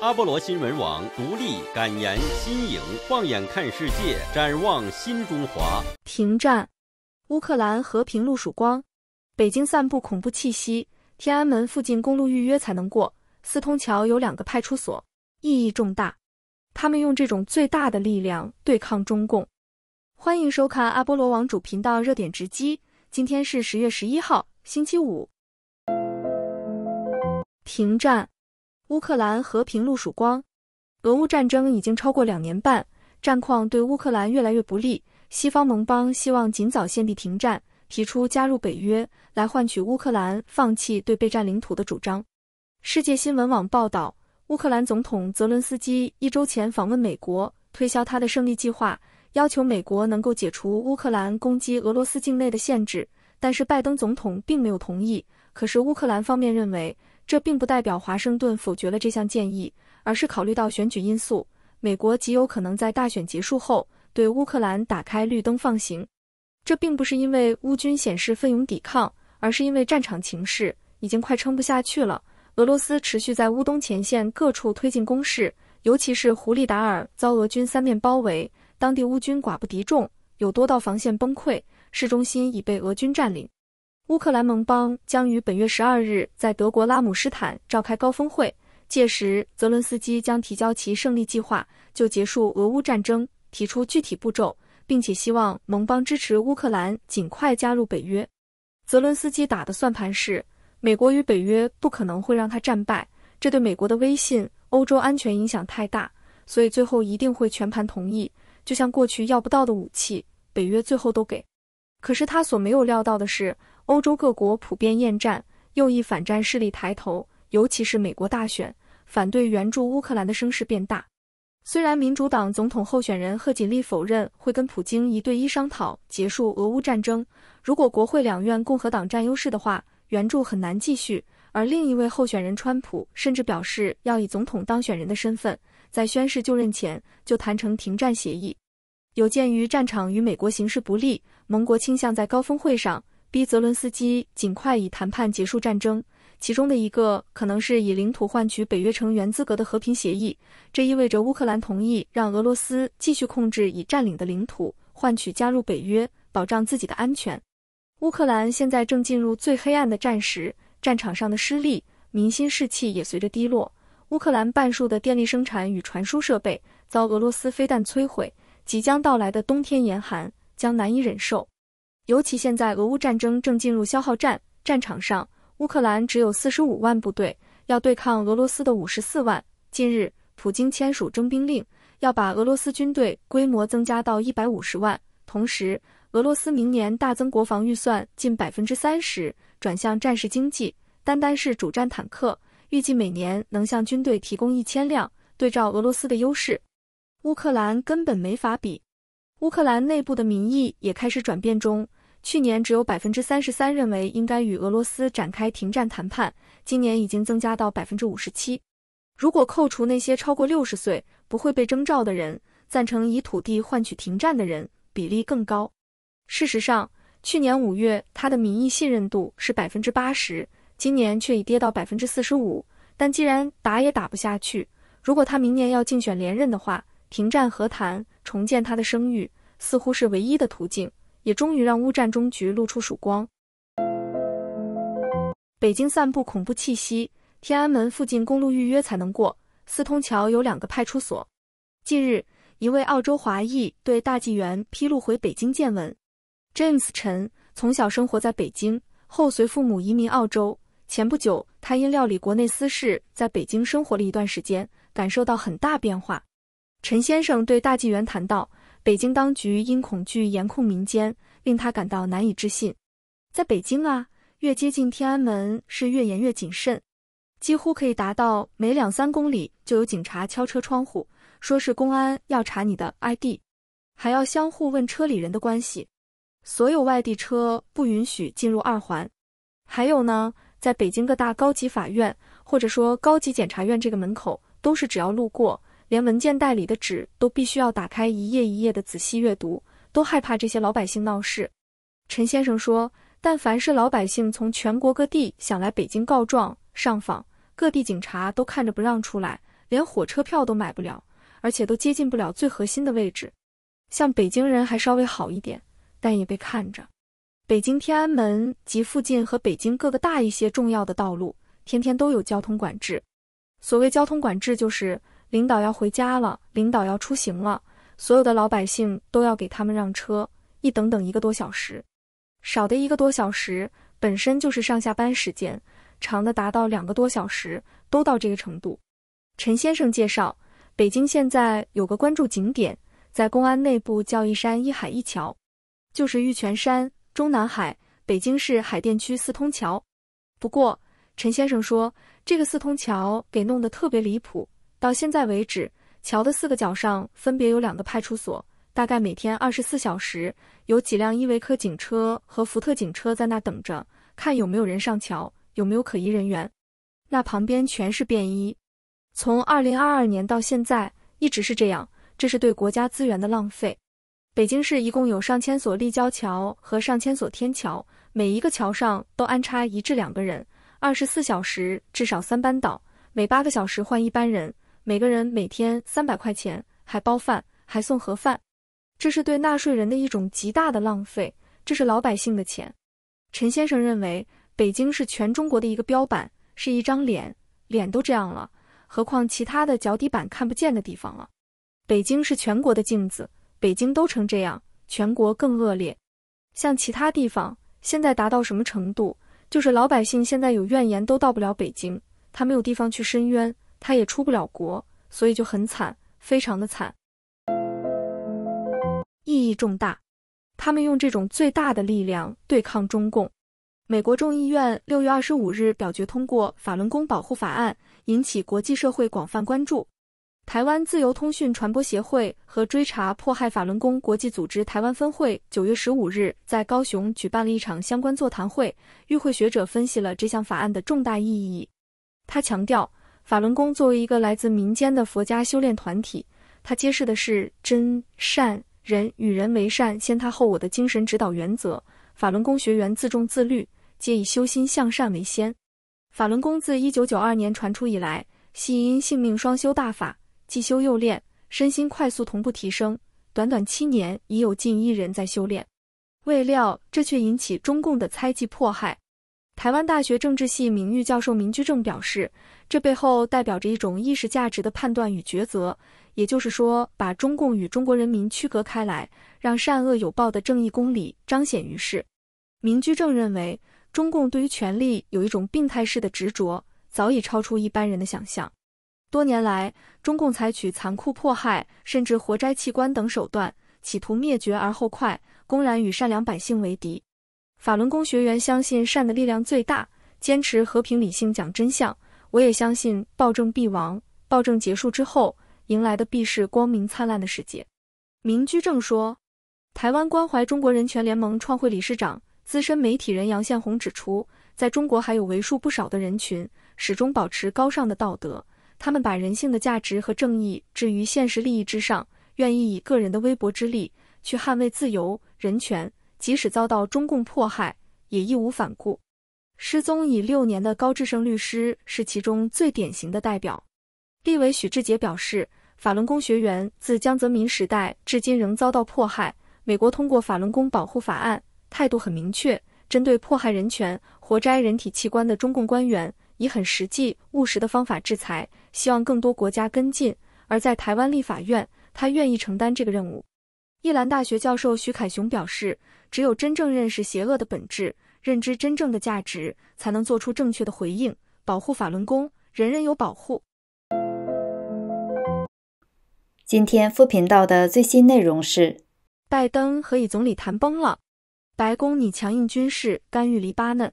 阿波罗新闻网独立、敢言、新颖，放眼看世界，展望新中华。停战，乌克兰和平路曙光，北京散布恐怖气息，天安门附近公路预约才能过，四通桥有两个派出所，意义重大。他们用这种最大的力量对抗中共。欢迎收看阿波罗网主频道热点直击。今天是十月十一号，星期五。停战。乌克兰和平路曙光，俄乌战争已经超过两年半，战况对乌克兰越来越不利。西方盟邦希望尽早先地停战，提出加入北约来换取乌克兰放弃对被占领土的主张。世界新闻网报道，乌克兰总统泽伦斯基一周前访问美国，推销他的胜利计划，要求美国能够解除乌克兰攻击俄罗斯境内的限制，但是拜登总统并没有同意。可是乌克兰方面认为。这并不代表华盛顿否决了这项建议，而是考虑到选举因素，美国极有可能在大选结束后对乌克兰打开绿灯放行。这并不是因为乌军显示奋勇抵抗，而是因为战场情势已经快撑不下去了。俄罗斯持续在乌东前线各处推进攻势，尤其是胡利达尔遭俄军三面包围，当地乌军寡不敌众，有多道防线崩溃，市中心已被俄军占领。乌克兰盟邦将于本月十二日在德国拉姆斯坦召开高峰会，届时泽伦斯基将提交其胜利计划，就结束俄乌战争提出具体步骤，并且希望盟邦支持乌克兰尽快加入北约。泽伦斯基打的算盘是，美国与北约不可能会让他战败，这对美国的威信、欧洲安全影响太大，所以最后一定会全盘同意。就像过去要不到的武器，北约最后都给。可是他所没有料到的是。欧洲各国普遍厌战，右翼反战势力抬头，尤其是美国大选，反对援助乌克兰的声势变大。虽然民主党总统候选人贺锦丽否认会跟普京一对一商讨结束俄乌战争，如果国会两院共和党占优势的话，援助很难继续。而另一位候选人川普甚至表示要以总统当选人的身份，在宣誓就任前就谈成停战协议。有鉴于战场与美国形势不利，盟国倾向在高峰会上。逼泽伦斯基尽快以谈判结束战争，其中的一个可能是以领土换取北约成员资格的和平协议。这意味着乌克兰同意让俄罗斯继续控制已占领的领土，换取加入北约，保障自己的安全。乌克兰现在正进入最黑暗的战时，战场上的失利，民心士气也随着低落。乌克兰半数的电力生产与传输设备遭俄罗斯飞弹摧毁，即将到来的冬天严寒将难以忍受。尤其现在俄乌战争正进入消耗战，战场上乌克兰只有四十五万部队，要对抗俄罗斯的五十四万。近日，普京签署征兵令，要把俄罗斯军队规模增加到一百五十万。同时，俄罗斯明年大增国防预算近百分之三十，转向战时经济。单单是主战坦克，预计每年能向军队提供一千辆。对照俄罗斯的优势，乌克兰根本没法比。乌克兰内部的民意也开始转变中。去年只有百分之三十三认为应该与俄罗斯展开停战谈判，今年已经增加到百分之五十七。如果扣除那些超过六十岁不会被征召的人，赞成以土地换取停战的人比例更高。事实上，去年五月他的民意信任度是百分之八十，今年却已跌到百分之四十五。但既然打也打不下去，如果他明年要竞选连任的话，停战和谈重建他的声誉似乎是唯一的途径。也终于让乌战中局露出曙光。北京散布恐怖气息，天安门附近公路预约才能过。四通桥有两个派出所。近日，一位澳洲华裔对大纪元披露回北京见闻。James 陈从小生活在北京，后随父母移民澳洲。前不久，他因料理国内私事，在北京生活了一段时间，感受到很大变化。陈先生对大纪元谈到。北京当局因恐惧严控民间，令他感到难以置信。在北京啊，越接近天安门是越严越谨慎，几乎可以达到每两三公里就有警察敲车窗户，说是公安要查你的 ID，还要相互问车里人的关系。所有外地车不允许进入二环。还有呢，在北京各大高级法院或者说高级检察院这个门口，都是只要路过。连文件袋里的纸都必须要打开一页一页的仔细阅读，都害怕这些老百姓闹事。陈先生说：“但凡是老百姓从全国各地想来北京告状、上访，各地警察都看着不让出来，连火车票都买不了，而且都接近不了最核心的位置。像北京人还稍微好一点，但也被看着。北京天安门及附近和北京各个大一些重要的道路，天天都有交通管制。所谓交通管制就是。”领导要回家了，领导要出行了，所有的老百姓都要给他们让车，一等等一个多小时，少的一个多小时本身就是上下班时间，长的达到两个多小时，都到这个程度。陈先生介绍，北京现在有个关注景点，在公安内部叫一山一海一桥，就是玉泉山、中南海、北京市海淀区四通桥。不过，陈先生说这个四通桥给弄得特别离谱。到现在为止，桥的四个角上分别有两个派出所，大概每天二十四小时，有几辆依维柯警车和福特警车在那等着，看有没有人上桥，有没有可疑人员。那旁边全是便衣。从二零二二年到现在一直是这样，这是对国家资源的浪费。北京市一共有上千所立交桥和上千所天桥，每一个桥上都安插一至两个人，二十四小时至少三班倒，每八个小时换一班人。每个人每天三百块钱，还包饭，还送盒饭，这是对纳税人的一种极大的浪费，这是老百姓的钱。陈先生认为，北京是全中国的一个标板，是一张脸，脸都这样了，何况其他的脚底板看不见的地方了。北京是全国的镜子，北京都成这样，全国更恶劣。像其他地方现在达到什么程度，就是老百姓现在有怨言都到不了北京，他没有地方去申冤。他也出不了国，所以就很惨，非常的惨，意义重大。他们用这种最大的力量对抗中共。美国众议院六月二十五日表决通过《法轮功保护法案》，引起国际社会广泛关注。台湾自由通讯传播协会和追查迫害法轮功国际组织台湾分会九月十五日在高雄举办了一场相关座谈会，与会学者分析了这项法案的重大意义。他强调。法轮功作为一个来自民间的佛家修炼团体，它揭示的是真善人与人为善，先他后我的精神指导原则。法轮功学员自重自律，皆以修心向善为先。法轮功自一九九二年传出以来，系因性命双修大法，既修又练，身心快速同步提升。短短七年，已有近一人在修炼，未料这却引起中共的猜忌迫害。台湾大学政治系名誉教授民居正表示，这背后代表着一种意识价值的判断与抉择，也就是说，把中共与中国人民区隔开来，让善恶有报的正义公理彰显于世。民居正认为，中共对于权力有一种病态式的执着，早已超出一般人的想象。多年来，中共采取残酷迫害，甚至活摘器官等手段，企图灭绝而后快，公然与善良百姓为敌。法轮功学员相信善的力量最大，坚持和平理性讲真相。我也相信暴政必亡，暴政结束之后迎来的必是光明灿烂的世界。民居正说，台湾关怀中国人权联盟创会理事长、资深媒体人杨宪宏指出，在中国还有为数不少的人群始终保持高尚的道德，他们把人性的价值和正义置于现实利益之上，愿意以个人的微薄之力去捍卫自由、人权。即使遭到中共迫害，也义无反顾。失踪已六年的高志胜律师是其中最典型的代表。立委许志杰表示，法轮功学员自江泽民时代至今仍遭到迫害。美国通过法轮功保护法案，态度很明确，针对迫害人权、活摘人体器官的中共官员，以很实际、务实的方法制裁，希望更多国家跟进。而在台湾立法院，他愿意承担这个任务。伊兰大学教授徐凯雄表示：“只有真正认识邪恶的本质，认知真正的价值，才能做出正确的回应，保护法轮功，人人有保护。”今天副频道的最新内容是：拜登和以总理谈崩了，白宫拟强硬军事干预黎巴嫩，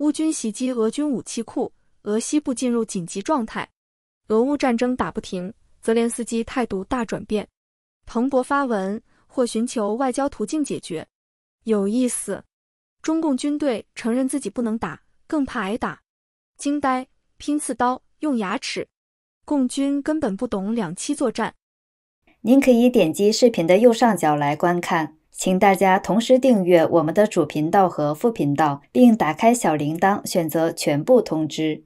乌军袭击俄军武器库，俄西部进入紧急状态，俄乌战争打不停，泽连斯基态度大转变，彭博发文。或寻求外交途径解决，有意思。中共军队承认自己不能打，更怕挨打，惊呆，拼刺刀，用牙齿。共军根本不懂两栖作战。您可以点击视频的右上角来观看，请大家同时订阅我们的主频道和副频道，并打开小铃铛，选择全部通知。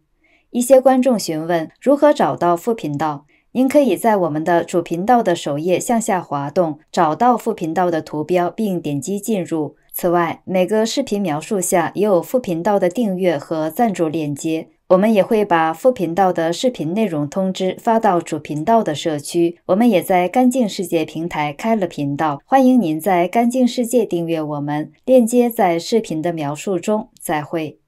一些观众询问如何找到副频道。您可以在我们的主频道的首页向下滑动，找到副频道的图标并点击进入。此外，每个视频描述下也有副频道的订阅和赞助链接。我们也会把副频道的视频内容通知发到主频道的社区。我们也在干净世界平台开了频道，欢迎您在干净世界订阅我们。链接在视频的描述中。再会。